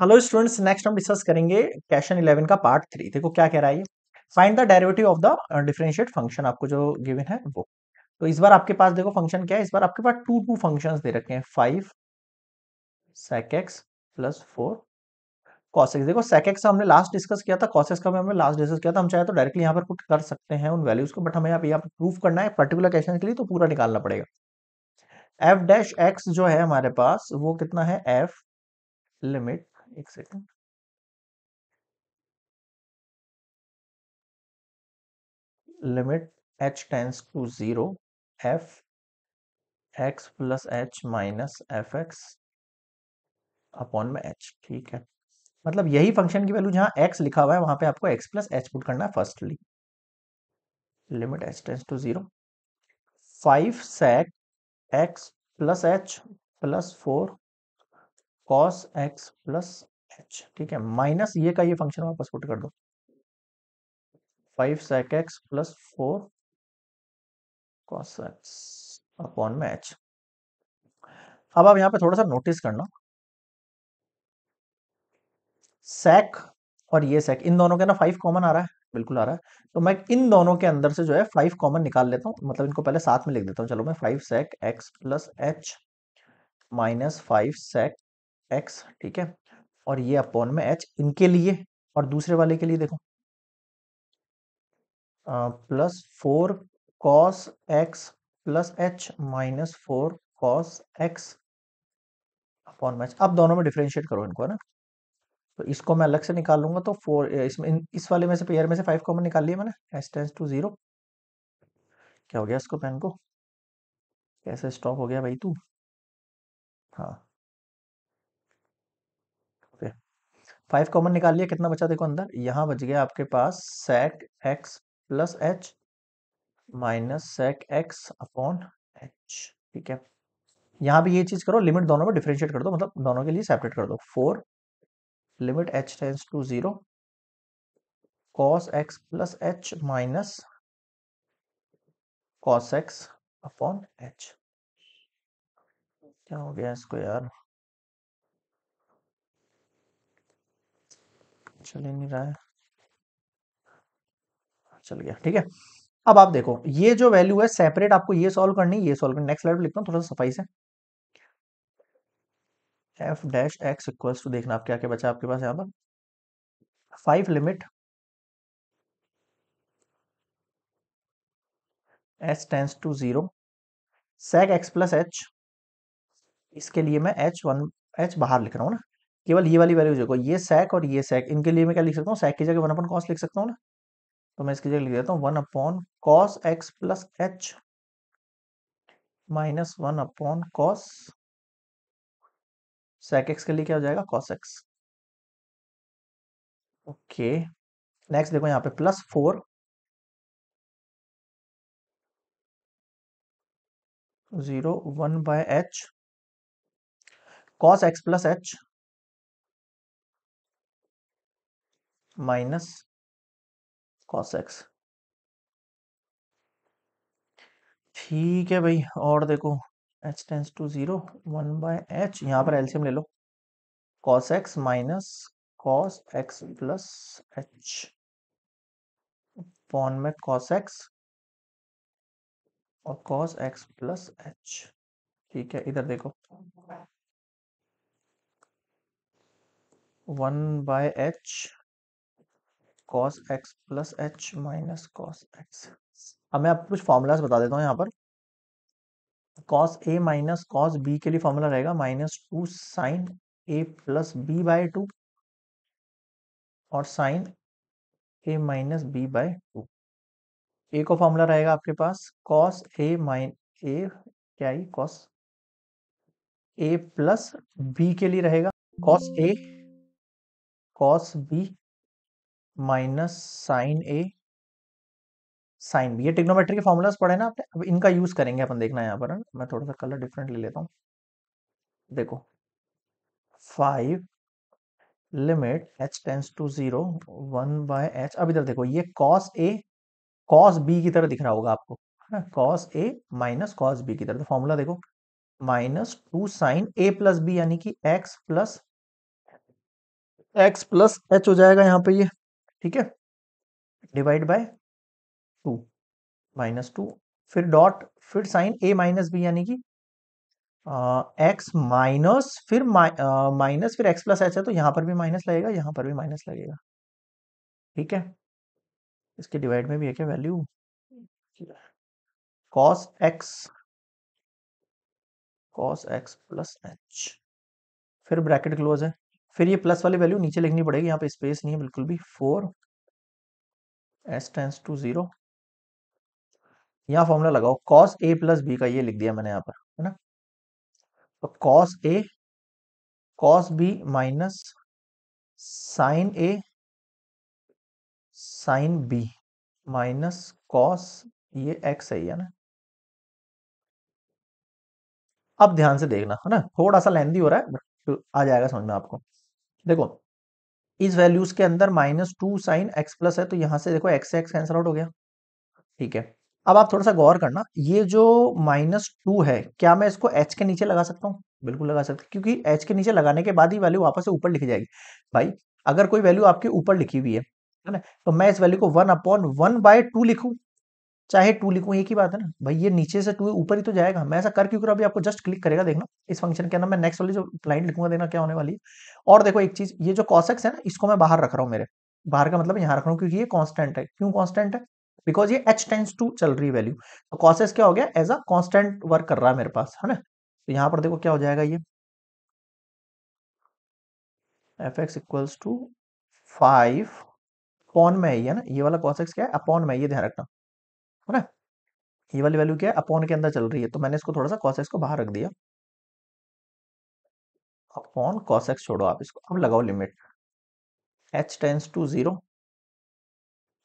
Hello students next हम discuss करेंगे question 11 का पार्ट थ्री देखो क्या कह रहा है find the derivative of the differentiate function आपको जो गिवन है वो तो इस बार आपके पास देखो फंक्शन क्या है इस बार आपके पास टू टू फंक्शन दे रखे हैं five sec x plus four cos x देखो सेकेक्स हमने लास्ट डिस्कस किया था कॉसेक्स का भी हमने लास्ट डिस्कस किया था हम चाहे तो डायरेक्टली यहाँ पर पुट कर सकते हैं उन वैल्यूज को बट हमें यहाँ पर प्रूफ करना है पर्टिकुलर क्वेश्चन के लिए तो पूरा निकालना पड़ेगा एफ डैश एक्स जो है हमारे पास वो कितना है एफ limit एक second limit h tends to 0 f x plus h minus f x upon में h ठीक है मतलब यही फंक्शन की वैल्यू जहां x लिखा हुआ है वहां पे आपको x प्लस एच पुट करना है firstly limit h tends to zero five sec x plus h plus four cos x plus h ठीक है माइनस ये का ये फंक्शन वापस पुट कर दो five sec x plus four cos x upon में एच अब आप यहाँ पे थोड़ा सा नोटिस करना सेक और ये सेक इन दोनों के ना फाइव कॉमन आ रहा है बिल्कुल आ रहा है तो मैं इन दोनों के अंदर से जो है फाइव कॉमन निकाल लेता हूँ मतलब इनको पहले साथ में लिख देता हूं चलो मैं five sec x plus h minus five sec x ठीक है और ये अपॉन में एच इनके लिए और दूसरे वाले के लिए देखो plus four cos x plus h minus four cos x upon match अब दोनों में डिफ्रेंशिएट करो इनको है ना तो इसको मैं अलग से निकाल लूंगा तो फोर इसमें इस वाले में से पेयर में से फाइव कॉमन निकाल लिया मैंने एस टेंस टू जीरो क्या हो गया इसको पेन को कैसे स्टॉप हो गया भाई तू हाँ फाइव कॉमन निकाल लिया कितना बचा देखो अंदर यहाँ बच गया आपके पास sec x plus h minus sec x upon h ठीक है यहाँ भी ये चीज करो लिमिट दोनों में डिफ्रेंशिएट कर दो मतलब दोनों के लिए सेपरेट कर दो four limit h tends to zero cos x plus h minus cos x upon h क्या हो गया इसको यार चल ही नहीं रहा है चल गया ठीक है अब आप देखो ये जो वैल्यू है सेपरेट आपको ये सॉल्व करनी ये सॉल्व करनी नेक्स्ट स्लाइड लिखता हूँ थोड़ा सा सफाई से f dash x equal to देखना आप क्या क्या बचा आपके पास यहाँ पर five limit h tends to zero sec x plus h इसके लिए मैं एच वन एच बाहर लिख रहा हूँ ना केवल ये वाली वैल्यूज देखो ये सैक और ये सैक इनके लिए मैं क्या लिख सकता हूँ सैक की जगह वन अपन कॉस लिख सकता हूँ ना तो मैं इसकी जगह लिख देता हूँ one upon cos x plus h minus one upon cos sec x के लिए क्या हो जाएगा कॉस एक्स ओके नेक्स्ट देखो यहाँ पे plus four zero one by h cos x plus h minus cos x ठीक है भाई और देखो h tends to zero one by h यहाँ पर एलसीएम ले लो cos x minus cos x plus h upon में कॉस एक्स और कॉस एक्स प्लस एच ठीक है इधर देखो one by h cos x plus h minus cos x अब मैं आपको कुछ फॉर्मूलाज बता देता हूँ यहाँ पर cos A minus cos B के लिए फॉर्मूला रहेगा minus two sine A plus B by two और sine A minus B by two A को फॉर्मूला रहेगा आपके पास कॉस ए माइन ए क्या ही कॉस ए प्लस बी के लिए रहेगा cos A cos B minus sine A sine B ये टिग्नोमेट्री के फॉर्मूलाज पढ़े ना आपने अब इनका यूज करेंगे अपन देखना यहाँ पर हाँ। मैं थोड़ा सा कलर डिफरेंट ले लेता हूँ देखो five limit h tends to zero one by h अब इधर देखो ये कॉस ए कॉस बी की तरह दिख रहा होगा आपको है ना cos A minus cos B की तरह तो फॉर्मूला देखो minus two sine A plus B यानी कि x plus x plus h हो जाएगा यहाँ पे ये ठीक है divide by two minus two फिर डॉट फिर साइन ए माइनस बी यानी कि एक्स माइनस फिर माइनस फिर एक्स प्लस एच है तो यहां पर भी माइनस लगेगा यहाँ पर भी माइनस लगेगा ठीक है इसके डिवाइड में भी है क्या value cos x cos x plus h फिर ब्रैकेट क्लोज है फिर ये प्लस वाली वैल्यू नीचे लिखनी पड़ेगी यहाँ पे स्पेस नहीं है बिल्कुल भी four S tends to zero यहाँ फॉर्मूला लगाओ कॉस ए प्लस बी का ये लिख दिया मैंने यहाँ पर है ना तो cos A cos B minus sine A sine B minus cos ये एक्स है ना अब ध्यान से देखना है ना थोड़ा सा लेंदी हो रहा है आ जाएगा समझ में आपको देखो इस वैल्यूज के अंदर minus two sine x plus है तो यहां से देखो एक्स एक्स कैंसल आउट हो गया ठीक है अब आप थोड़ा सा गौर करना ये जो माइनस टू है क्या मैं इसको एच के नीचे लगा सकता हूँ बिल्कुल लगा सकते क्योंकि एच के नीचे लगाने के बाद ही वैल्यू वापस से ऊपर लिखी जाएगी भाई अगर कोई वैल्यू आपके ऊपर लिखी हुई है ना तो मैं इस वैल्यू को one upon one by two लिखू चाहे टू लिखूं एक ही बात है ना भाई ये नीचे से टू ऊपर ही तो जाएगा मैं ऐसा कर क्यों करूँ अभी आपको जस्ट क्लिक करेगा देखना इस फंक्शन के अंदर मैं नेक्स्ट वाली जो लाइन लिखूंगा देखना क्या होने वाली है और देखो एक चीज ये जो कॉसेक्स है ना इसको मैं बाहर रख रहा हूँ मेरे बाहर का मतलब यहाँ रख रहा हूँ क्योंकि ये कॉन्स्टेंट है क्यों कॉन्स्टेंट है बिकॉज ये एच टेंस टू चल रही वैल्यू तो कॉसेस क्या हो गया एज अ कॉन्स्टेंट वर्क कर रहा है मेरे पास है ना तो यहाँ पर देखो क्या हो जाएगा ये f x equals to five upon में ही है ना ये वाला कॉसेक्स क्या है अपॉन में ये ध्यान रखना है ना ये e वाली वैल्यू क्या है अपॉन के अंदर चल रही है तो मैंने इसको थोड़ा सा कॉस एक्स को बाहर रख दिया अपॉन कॉस एक्स छोड़ो आप इसको अब लगाओ limit h tends to zero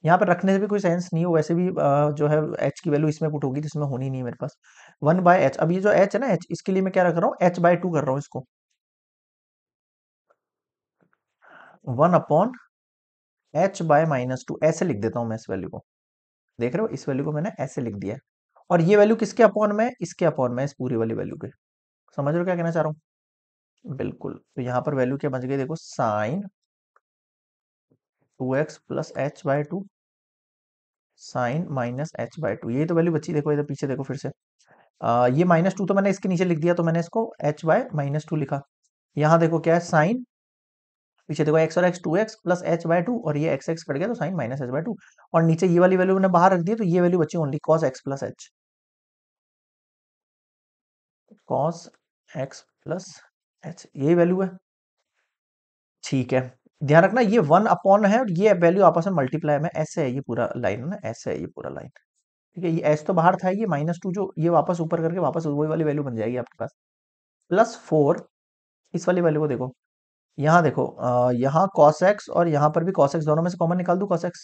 यहाँ पर रखने से भी कोई सेंस नहीं हो वैसे भी जो है एच की वैल्यू इसमें पुट होगी जिसमें होनी नहीं है मेरे पास वन बाय एच अब ये जो एच है ना एच इसके लिए मैं क्या रख रहा हूँ एच बाय टू कर रहा हूँ इसको one upon h by minus two ऐसे लिख देता हूँ मैं इस वैल्यू को देख रहे हो इस वैल्यू को मैंने ऐसे लिख दिया और ये वैल्यू किसके अपॉन में इसके अपॉन में इस पूरी वाली वैल्यू के समझ रहे हो क्या कहना चाह रहा हूं बिल्कुल तो यहां पर वैल्यू क्या बच गई देखो sine two x plus h by two sine minus h by two ये तो वैल्यू बची देखो इधर पीछे देखो फिर से आ, ये माइनस टू तो मैंने इसके नीचे लिख दिया तो मैंने इसको एच बाय माइनस टू लिखा यहां देखो क्या है साइन पीछे देखो एक्स और x two x plus h by two और ये एक्स एक्स कट गया तो sine minus h by two और नीचे ये वाली वैल्यू ने बाहर रख दिया तो ये वैल्यू बची only cos x plus h cos x plus h ये वैल्यू है ठीक है ध्यान रखना ये वन अपॉन है और ये वैल्यू आपस में मल्टीप्लाई में ऐसे है ये पूरा लाइन है ना ऐसे है ये पूरा लाइन ठीक है ये एच तो बाहर था ये माइनस टू जो ये वापस ऊपर करके वापस वही वाली वैल्यू बन जाएगी आपके पास प्लस फोर इस वाली वैल्यू को देखो यहाँ देखो यहाँ कॉस एक्स और यहां पर भी कॉस एक्स दोनों में से कॉमन निकाल दू कॉस एक्स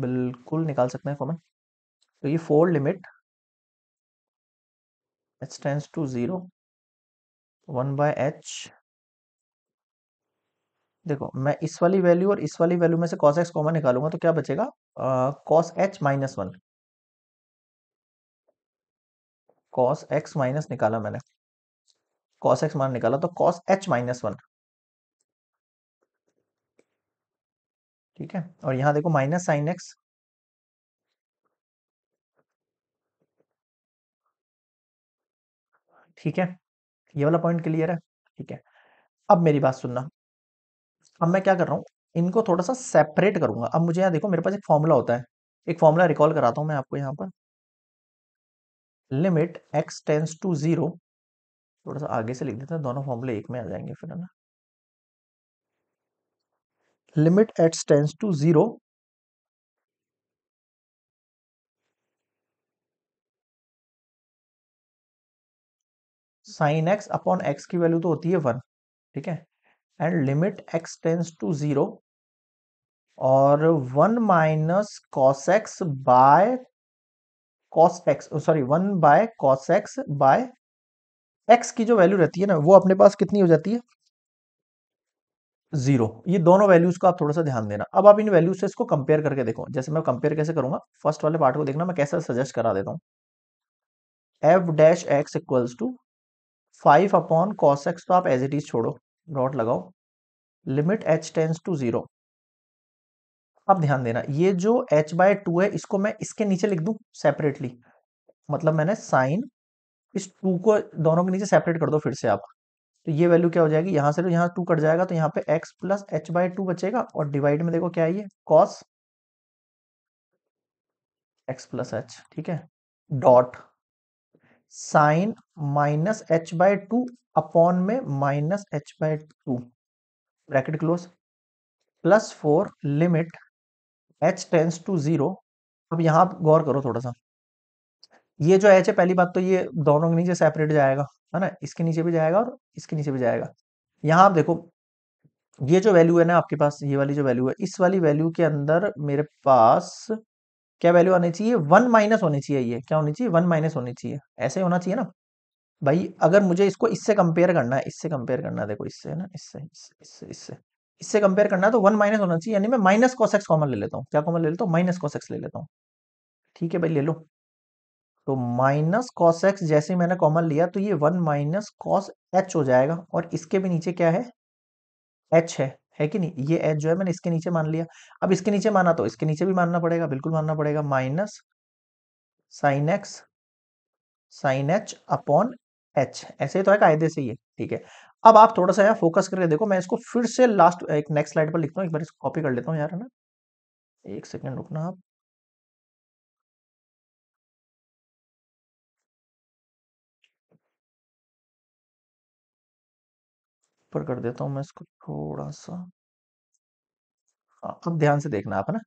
बिल्कुल निकाल सकते हैं कॉमन तो ये four limit h tends to zero one by h देखो मैं इस वाली वैल्यू और इस वाली वैल्यू में से कॉस एक्स कॉमन निकालूंगा तो क्या बचेगा cos h minus one cos x minus निकाला मैंने कॉस एक्स मान निकाला तो कॉस एच माइनस वन ठीक है और यहां देखो माइनस साइन एक्स ठीक है ये वाला पॉइंट क्लियर है ठीक है अब मेरी बात सुनना अब मैं क्या कर रहा हूं इनको थोड़ा सा सेपरेट करूंगा अब मुझे यहां देखो मेरे पास एक फॉर्मूला होता है एक फॉर्मूला रिकॉल कराता हूँ मैं आपको यहाँ पर limit x tends to zero थोड़ा सा आगे से लिख देते हैं दोनों फॉर्मूले एक में आ जाएंगे फिर है ना limit x tends to 0 sine x upon x की वैल्यू तो होती है वन ठीक है and limit x tends to zero और one minus cos x by cos x sorry one by cos x by x की जो वैल्यू रहती है ना वो अपने पास कितनी हो जाती है जीरो ये दोनों वैल्यूज को आप थोड़ा सा ध्यान देना अब आप इन वैल्यूज से इसको कंपेयर करके देखो जैसे मैं कंपेयर कैसे करूंगा फर्स्ट वाले पार्ट को देखना मैं कैसा सजेस्ट करा देता हूँ f dash x equals to five upon cos x तो आप एज इट इज छोड़ो डॉट लगाओ limit h tends to zero अब ध्यान देना ये जो एच बाय टू है इसको मैं इसके नीचे लिख दू सेपरेटली मतलब मैंने साइन इस टू को दोनों के नीचे सेपरेट कर दो फिर से आप तो ये वैल्यू क्या हो जाएगी यहाँ से तो यहाँ टू कट जाएगा तो यहाँ पे x plus h by two बचेगा और डिवाइड में देखो क्या है ये कॉस एक्स प्लस एच ठीक है dot sine minus h by two upon में minus h by two bracket close plus four limit h tends to zero अब यहां गौर करो थोड़ा सा ये जो एच है पहली बात तो ये दोनों के नीचे सेपरेट जाएगा है ना इसके नीचे भी जाएगा और इसके नीचे भी जाएगा यहाँ आप देखो ये जो वैल्यू है ना आपके पास ये वाली जो वैल्यू है इस वाली वैल्यू के अंदर मेरे पास क्या वैल्यू आनी चाहिए वन माइनस होनी चाहिए ये क्या होनी चाहिए वन माइनस होनी चाहिए ऐसे होना चाहिए ना भाई अगर मुझे इसको इससे कंपेयर करना है इससे कंपेयर करना है देखो इससे है ना इससे इससे इससे इससे कंपेयर करना है तो वन माइनस होना चाहिए यानी मैं माइनस कॉसेक्स कॉमन ले लेता हूँ क्या कॉमन ले लेता हूँ माइनस कॉसेक्स ले लेता हूँ ठीक है भाई ले लो तो माइनस कॉस एक्स जैसे मैंने कॉमन लिया तो ये वन माइनस कॉस एच हो जाएगा और इसके भी नीचे क्या है एच है है कि नहीं ये एच जो है मैंने इसके नीचे मान लिया अब इसके नीचे माना तो इसके नीचे भी मानना पड़ेगा बिल्कुल मानना पड़ेगा minus sine x sine h upon h ऐसे ही तो है कायदे से ये ठीक है अब आप थोड़ा सा यहाँ फोकस करके देखो मैं इसको फिर से लास्ट एक नेक्स्ट स्लाइड पर लिखता हूँ एक बार इसको कॉपी कर लेता हूँ यार है ना एक सेकेंड रुकना आप ऊपर कर देता हूँ मैं इसको थोड़ा सा हाँ, अब ध्यान से देखना आप है ना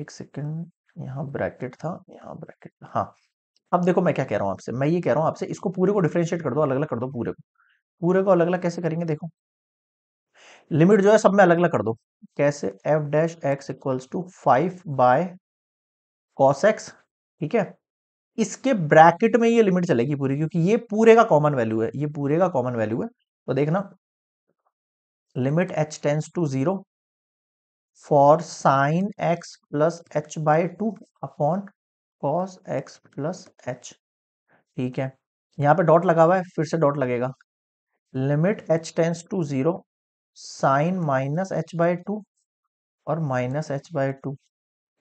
एक सेकेंड यहाँ ब्रैकेट था यहाँ ब्रैकेट हाँ अब देखो मैं क्या कह रहा हूँ आपसे मैं ये कह रहा हूँ आपसे इसको पूरे को डिफ्रेंशिएट कर दो अलग अलग कर दो पूरे को पूरे को अलग अलग कैसे करेंगे देखो लिमिट जो है सब में अलग अलग कर दो कैसे f dash x equals to five by cos x ठीक है इसके ब्रैकेट में ये लिमिट चलेगी पूरी क्योंकि ये पूरे का कॉमन वैल्यू है ये पूरे का कॉमन वैल्यू है तो देखना limit h tends to zero for sine x plus h by two upon cos x plus h ठीक है यहां पे डॉट लगा हुआ है फिर से डॉट लगेगा limit h tends to zero sine minus h by two और minus h by two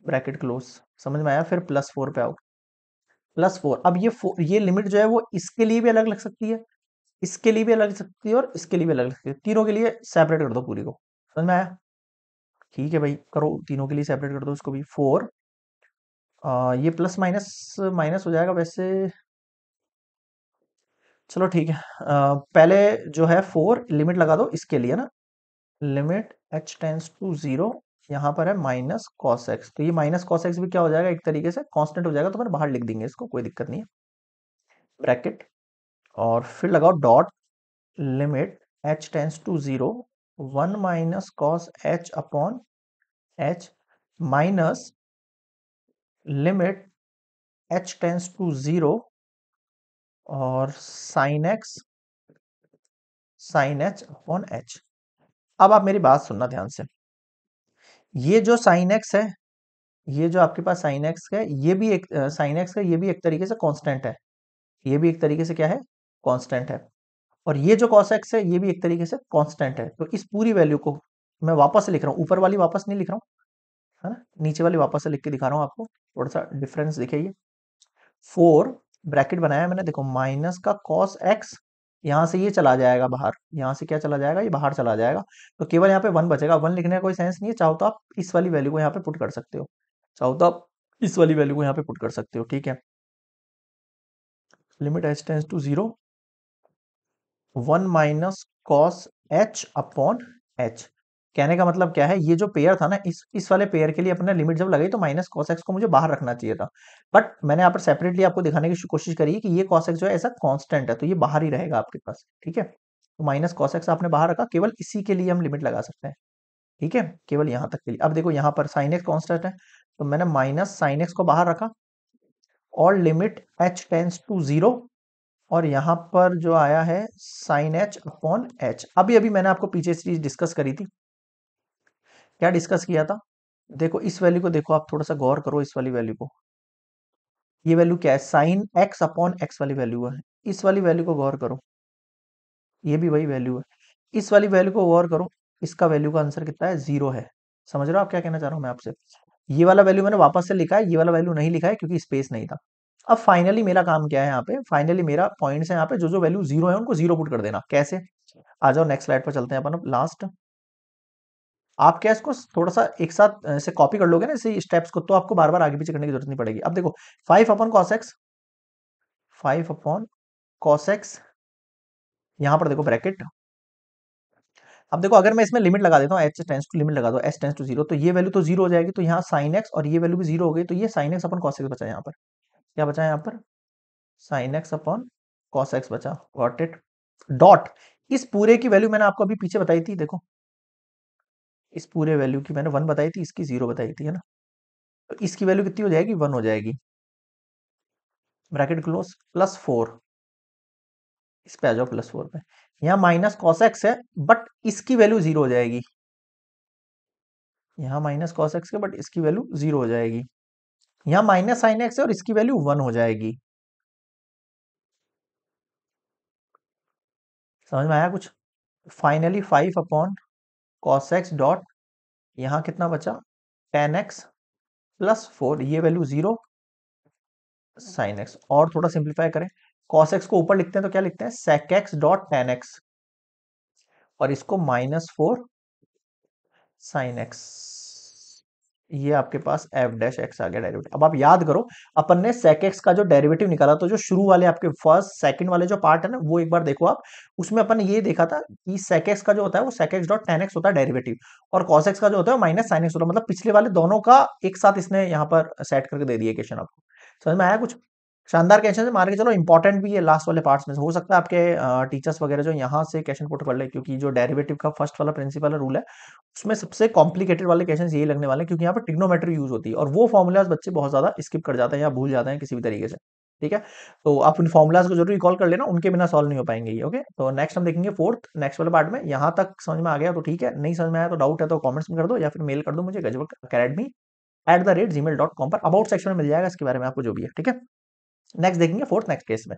bracket close समझ में आया फिर प्लस फोर पे आओ प्लस फोर अब ये फोर ये लिमिट जो है वो इसके लिए भी अलग लग सकती है इसके लिए भी अलग लग सकती है और इसके लिए भी अलग लग सकती है तीनों के लिए सेपरेट कर दो पूरी को समझ में आया ठीक है भाई करो तीनों के लिए सेपरेट कर दो इसको भी फोर ये प्लस माइनस माइनस हो जाएगा वैसे चलो ठीक है आ, पहले जो है फोर लिमिट लगा दो इसके लिए ना limit h tends to zero यहाँ पर है माइनस कॉस एक्स तो ये माइनस कॉस एक्स भी क्या हो जाएगा एक तरीके से कॉन्स्टेंट हो जाएगा तो फिर बाहर लिख देंगे इसको कोई दिक्कत नहीं है ब्रैकेट और फिर लगाओ dot limit h tends to zero one minus cos h upon h minus limit h tends to zero और sine x sine h upon h अब आप मेरी बात सुनना ध्यान से ये जो साइन एक्स है ये जो आपके पास साइन एक्स है ये भी एक साइन एक्स का ये भी एक तरीके से कांस्टेंट है ये भी एक तरीके से क्या है कांस्टेंट है और ये जो कॉस एक्स है ये भी एक तरीके से कांस्टेंट है तो इस पूरी वैल्यू को मैं वापस लिख रहा हूँ ऊपर वाली वापस नहीं लिख रहा हूँ है ना नीचे वाली वापस से लिख के दिखा रहा हूँ आपको थोड़ा सा डिफरेंस दिखे ये फोर ब्रैकेट बनाया मैंने देखो माइनस का कॉस एक्स यहाँ से ये चला जाएगा बाहर यहाँ से क्या चला जाएगा ये बाहर चला जाएगा तो केवल यहाँ पे वन बचेगा वन लिखने का कोई सेंस नहीं है चाहो तो आप इस वाली वैल्यू को यहाँ पे पुट कर सकते हो चाहो तो आप इस वाली वैल्यू को यहाँ पे पुट कर सकते हो ठीक है limit h tends to zero one minus cos h upon h कहने का मतलब क्या है ये जो पेयर था ना इस इस वाले पेयर के लिए अपने लिमिट जब लगाई तो माइनस कॉस एक्स को मुझे बाहर रखना चाहिए था बट मैंने यहाँ पर सेपरेटली आपको दिखाने की कोशिश करी कि ये कॉस एक्स जो है ऐसा कॉन्स्टेंट है तो ये बाहर ही रहेगा आपके पास ठीक है तो माइनस कॉस एक्स आपने बाहर रखा केवल इसी के लिए हम लिमिट लगा सकते हैं ठीक है केवल यहाँ तक के लिए अब देखो यहाँ पर साइन एक्स कॉन्स्टेंट है तो मैंने माइनस साइन एक्स को बाहर रखा और limit h tends to zero और यहाँ पर जो आया है साइन एच अपॉन एच अभी अभी मैंने आपको पीछे सीरीज डिस्कस करी थी क्या डिस्कस किया था देखो इस वैल्यू को देखो आप थोड़ा सा गौर करो इस वाली वैल्यू को ये वैल्यू क्या है साइन एक्स अपॉन एक्स वाली वैल्यू है इस वाली वैल्यू को गौर करो ये भी वही वैल्यू है इस वाली वैल्यू को गौर करो इसका वैल्यू का आंसर कितना है जीरो है समझ रहे हो आप क्या कहना चाह रहा हूँ मैं आपसे ये वाला वैल्यू मैंने वापस से लिखा है ये वाला वैल्यू नहीं लिखा है क्योंकि स्पेस नहीं था अब फाइनली मेरा काम क्या है यहाँ पे फाइनली मेरा पॉइंट्स है यहाँ पे जो जो वैल्यू जीरो है उनको जीरो पुट कर देना कैसे आ जाओ नेक्स्ट स्लाइड पर चलते हैं अपन अब लास्ट आप क्या इसको थोड़ा सा एक साथ ऐसे कॉपी कर लोगे ना इसी स्टेप्स को तो आपको बार बार आगे पीछे करने की जरूरत नहीं पड़ेगी अब देखो five upon cos x five upon cos x यहां पर देखो ब्रैकेट अब देखो अगर मैं इसमें लिमिट लगा देता हूँ एच टेंस टू लिमिट लगा दो एच टेंस टू जीरो तो ये वैल्यू तो जीरो हो जाएगी तो यहाँ साइन एक्स और ये वैल्यू भी जीरो हो गई तो ये sine x upon cos x बचा यहाँ पर क्या बचा यहाँ पर sine x upon cos x बचा गॉट इट डॉट इस पूरे की वैल्यू मैंने आपको अभी पीछे बताई थी देखो इस पूरे वैल्यू की मैंने वन बताई थी इसकी जीरो बताई थी है ना तो इसकी वैल्यू कितनी हो जाएगी वन हो जाएगी ब्रैकेट क्लोज प्लस फोर इस पे आ जाओ प्लस फोर पे यहाँ माइनस कॉस एक्स है बट इसकी वैल्यू जीरो हो जाएगी यहाँ माइनस कॉस एक्स है बट इसकी वैल्यू जीरो हो जाएगी यहाँ माइनस साइन एक्स है और इसकी वैल्यू वन हो जाएगी समझ में आया कुछ finally five upon cos x dot यहाँ कितना बचा टेन एक्स प्लस फोर ये वैल्यू जीरो साइन एक्स और थोड़ा सिंप्लीफाई करें कॉस एक्स को ऊपर लिखते हैं तो क्या लिखते हैं sec x dot tan x और इसको माइनस फोर साइन एक्स ये आपके पास एफ डैश एक्स आ गया डेरिवेटिव अब आप याद करो अपन ने सेक एक्स का जो डेरिवेटिव निकाला तो जो शुरू वाले आपके फर्स्ट सेकंड वाले जो पार्ट है ना वो एक बार देखो आप उसमें अपन ये देखा था कि सेक एक्स का जो होता है वो sec x dot tan x होता है डेरिवेटिव और कॉस एक्स का जो होता है माइनस साइन एक्स होता है मतलब पिछले वाले दोनों का एक साथ इसने यहाँ पर सेट करके दे दिया क्वेश्चन आपको समझ में आया कुछ शानदार क्वेश्चन है मार के चलो इंपॉर्टेंट भी है लास्ट वाले पार्ट्स में हो सकता है आपके टीचर्स वगैरह जो यहाँ से क्वेश्चन पुट कर ले क्योंकि जो डेरिवेटिव का फर्स्ट वाला प्रिंसिपल रूल है उसमें सबसे कॉम्प्लिकेटेड वाले क्वेश्चन यही लगने वाले हैं क्योंकि यहाँ पर टिग्नोमेट्री यूज होती है और वो फॉर्मुलाज बच्चे बहुत ज्यादा स्किप कर जाते हैं या भूल जाते हैं किसी भी तरीके से ठीक है तो आप उन फॉर्मुलाज को जरूर रिकॉल कर लेना उनके बिना सॉल्व नहीं हो पाएंगे ये ओके तो नेक्स्ट हम देखेंगे फोर्थ नेक्स्ट वाले पार्ट में यहाँ तक समझ में आ गया तो ठीक है नहीं समझ में आया तो डाउट है तो कॉमेंट्स में कर दो या फिर मेल कर दो मुझे गजबक academy at the rate Gmail dot com पर अबाउट सेक्शन में मिल जाएगा इसके बारे में आपको जो भी है ठीक है नेक्स्ट देखेंगे फोर्थ नेक्स्ट केस में